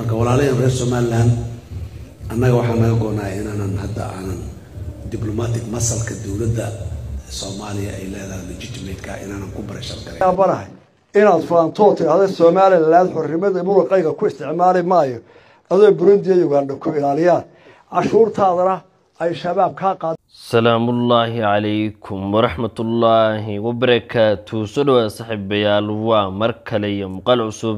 marka walaalaheen reer somaliland annaga waxaa naga go-naa inaanan hadda aanan diblomatic masalka dowladda soomaaliya ay leedahay legitimate inaanan ku barashargalayaabanahay inaad faantootay ada somalilan xornimada muraqayga ku isticmaali maayo adoo burundi iyo uganda ku ilaaliyaan cashuurtaadana ay shabaab kaa qaad salaamullaahi calaykum waraxmatullaahi wabarakaatu soo dhawaad saaxiibayaal waa mar kale iyo muuqaal cusub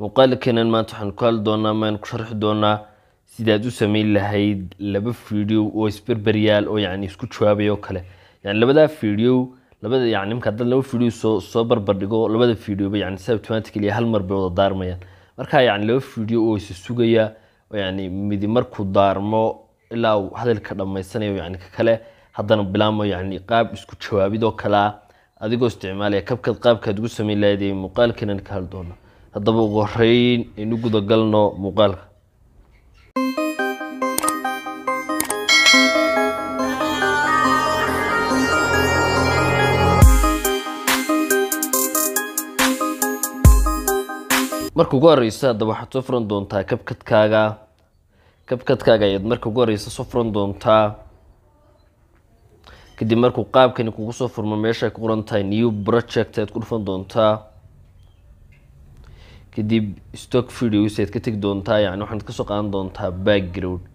muuqaalkeenan maanta waxaan ku hadli doonaa maan ku sharxi doonaa sidaad u sameyn lahayd laba fiideo oo isberberyaal oo yacni isku jawaabaya oo kale yacni labadaa fiideo labada yacni marka dad laba fiideo soo soo barbardhigo labada fiideoba yacni si automatically hal mar bay wada daarmayaan marka yacni laba fiideo oo isa sugaya oo yacni midi markuu daarmo ilaa uu hadalka dhammaysanayo yacni ka kale haddana bilaamo yacni qaab isku jawaabid oo kalea adigoo isticmaalaya kabkad qaabkaad ugu sameyn lahayd ee muuqaalkeenan ka hal doona haddaba ugu horeyn inu gudagalno galno muuqaalka marka ugu horeyso haddaba waxaad soo furan doontaa kabkadkaaga kabkadkaaga ayaad marka ugu horeysa soo furan doontaa kadib markuu qaabkani kugu soo furmo meesha ay ku qoran tahay new project ayaad ku dhufan doontaa kadib stock videosaad ka tegi doontaa yani waxaad kasoo qaadan doontaa background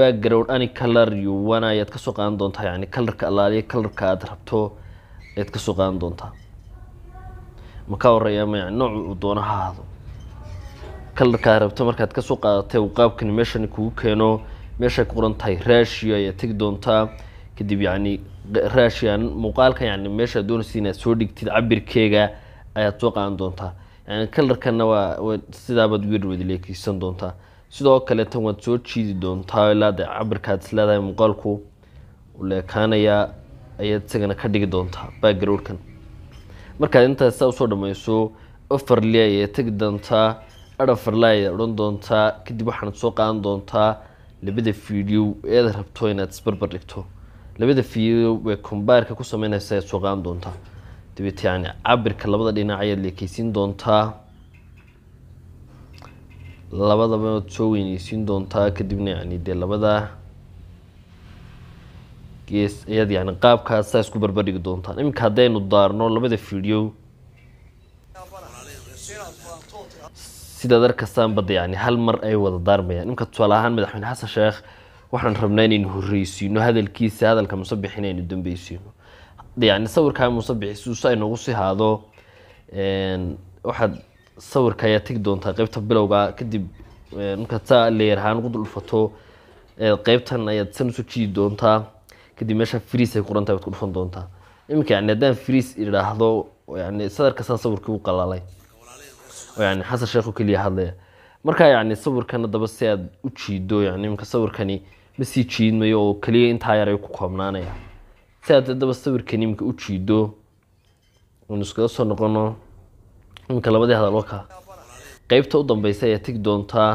background ani color yuwan ayaad kasoo qaadan doontaa yani colorka alaaliya colorka aad rabto ayaad kasoo qaadan doontaa ma ka horeeya maya noocu ha ahdo colorka aad rabto markaad kasoo qaadatay uu qaabkan meeshan kugu keeno meeshay ku qoran tahay rashiyo ayaad tegi doontaa kadib yani rashiya muuqaalka yani meeshaad doonaysa inaad soo dhigtid cabirkeega ayaad soo qaadan doontaa kalarkana waa sidaabaad werwad leekeysan doontaa sidoo kaleetan waad soo jiidi doontaa ilaa cabirkaad isleedahay muuqaalku leekaanayaa ayaad isagana ka dhigi doontaa backgroundkan markaad intaas usoo dhameyso afar lia tegi doontaa arafarla ayaad odhan doontaa kadib waxaanad soo qaadan doontaa labada video eed rabto inaad isbarbar dhigto labada video bay kombaarka ku sameynaysa ayaad soo qaadan doontaa dabeet yani cabirka labada dhinac ayaad leekeysiin doontaa labadaba soo weyneysiin doontaa kadibna yani dee labada gees ayaad yani qaabkaas isku barbardhigi doontaan iminka haddaynu daarno labada video sidaad arkasaanbada yani hal mar ay wada daarmayaan iminka tusaale ahaan madaxweyne xasan sheekh waxaan rabnaa inaynu horeysiino hadalkiisa hadalka musabixin aynu dambeysiino yani sawirkaa muuse bixisuuso ay nagu sii haado waxaad sawirka ayaa tegi doontaa qeybta bilowga kadib markaad saa leer ahaan ugu duldhufato qeybtan ayaad san usoo jidi doontaa kadib meesha friis ay qorantahay waad ku dhufan doontaa iminka yani haddaan friis idhaahdo yani sadarka saa sawirkii u qalaalay yani xasan sheekhu keliya hadlaya marka yani sawirkana daba si aad u jiido yani iminka sawirkani ma sii jiidmayo oo keliya intaa yar ku koobnaanaya si aad haddaba sawirkan iminka u jiido anu iskaga soo noqono iminka labadii hadalka qeybta u dambeysa ayaa tegi doontaa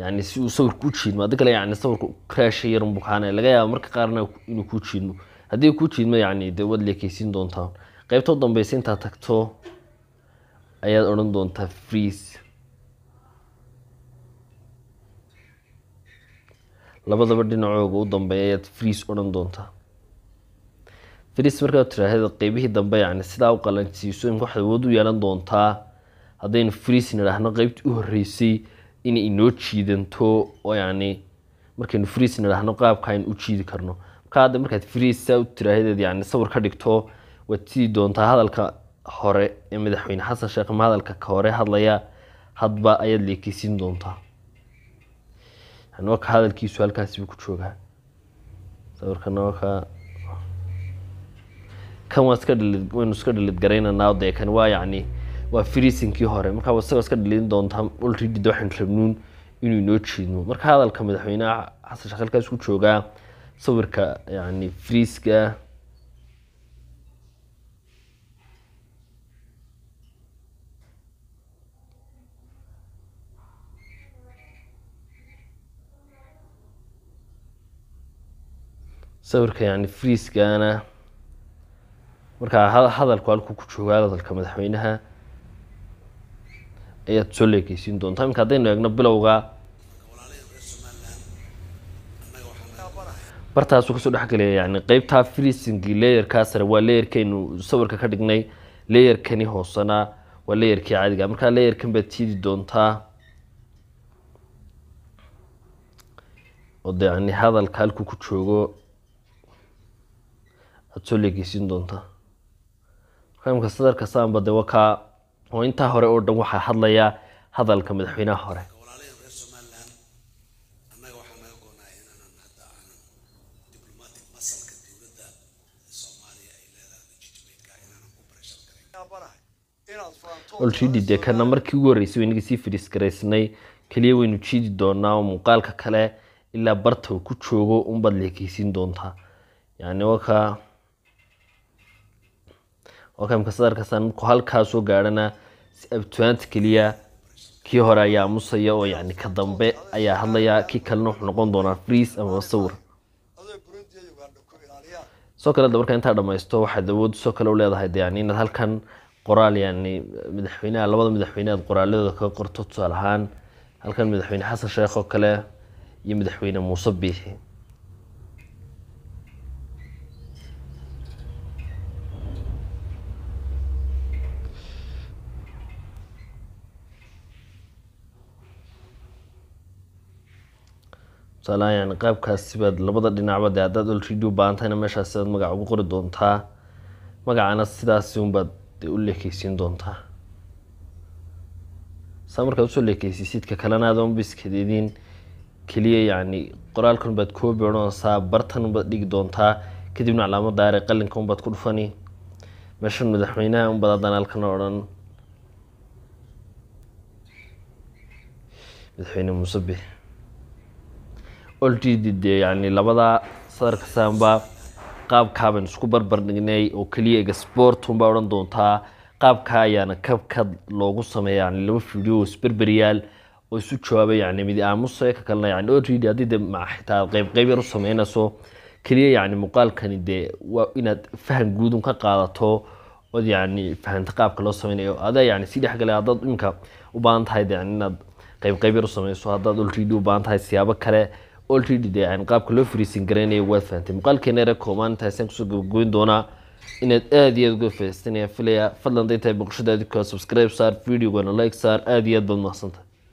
yani si uu sawirka u jiidmo haddi kale yani sawirka kraasha yar bukaana laga yaaba marka qaarna inuu kuu jiidmo haddii kuu jiidmo yani dee waad leekeysiin doontaa qeybta u dambeysa intaa tagto ayaad odhan doontaa freeze labadaba dhinacooga u dambeeya ayaad freeze odhan doontaa faris markaad tiraahda qeybihii dambe yani sidaa u qalansiiso wax awood u yeelan doontaa haddaynu fris nidhaahno qeybtii u horeysay inay inoo jiidanto oo yani markaynu fris nidhaahno qaabka aynu u jiidi karno marka hadda markaad fris saa u tiraahdeed yani sawir ka dhigto waad sidi doontaa hadalka hore ee madaxweyne xasan sheekh ma hadalka ka hore hadlaya hadba ayaad leekeysiin doontaa yani waka hadalkiisu halkaasibuu ku joogaa sawirkana waka kan waa iska dhalid waynu iska dhalid garaynanaa dee kan waa yacni waa friisinkii hore markaa waa isagoo iska dhalin doontaa olridida waxaynu rabnuun inuu inoo jeedno marka hadalka madaxweyneha ah xasan sheekh halkaas ku joogaa sawirka yacni friiska sawirka yacni friiskana markaa hadalku halkuu ku joogaa hadalka madaxweynaha ayaad soo leekeysiin doontaa iminka haddaynu eegno bilowga bartaasuu kasoo dhexgelaya yani qeybtaa freesingii layerkaa sare waa layerkaynu sawirka ka dhignay layerkani hoosana waa layerkii caadiga markaa layerkan baad tiidi doontaa oo de yani hadalka halku ku joogo aada soo leegeysiin doontaa imka sadarka saanba de wakaa oo intaa hore oo dhan waxaa hadlaya hadalka madaxweynaha hore oljiidi dee kana markii ugu horreysay inagii sii fidhiis garaysnay keliya waynu jiidi doonaa oo muuqaalka kale ilaa barta uu ku joogo unbaad leekeysiin doontaa yani wakaa oo kamka sadarkaasa markuu halkaa soo gaadhana si abtuaanta keliya kii hore ayaa amusaya oo yani ka dambe ayaa hadlaya kii kalena wuxuu noqon doonaa friis amaba sawir soo kale da markaa intaa dhamaysto waxaad awood soo kale u yani inaad halkan qoraal yani madaxweyneha labada madaxweyne aad qoraaladooda kaga qorto tusaale ahaan halkan madaxweyne xasan sheekh oo kale iyo madaxweyne muuse biixi saalayaan qaabkaasibaad labada dhinacba dee haddaad olredi u baahantayna meeshaas aad magac ugu qori doontaa magacana sidaasi unbaad u leekeysiin doontaa saa markaad usoo leekeysisiidka kalena adoon biskadeediin keliya yacni qoraalkan baad koobi beedhoonsaa bartan unbaad dhigi doontaa kadibna calaamada qalinka unbaad ku dhufani meeshan madaxweynaha unbaad haddaan halkana odhan madaxweyne muuse oltdd yani labada sadarka saanba qaabkaabaan isku barbardhignay oo keliya ega sportunbaa odhan doontaa qaabkaa ayaana kabkad loogu sameeya yani laba video isberberiyaal oo isu jawaaba yani mid aamuse ka kalena yani oltd haddii de xitaa qeybqeyb yar u sameynayso keliya yani muuqaalkani dee waa inaad fahan guudun ka qaadato ood yani fahanta qaabka loo sameynayo adaa yani si dhexgala haddaad iminka u baahan tahay de yani inaad qeybqeyb yar u sameyso haddaad oltd u baahan tahay siyaabo kale olredy de aan qaabka loo fariisin garanayo waad fahantay muuqaalkeena era koobaan taasaan kusoo gabagooyn doonaa inaad aada iyo aada uga faahistanayaan filaya fadlan day tahay boqoshadaadi kaa subscribe saar videogana like saar aada iyo aad baad mahadsantahay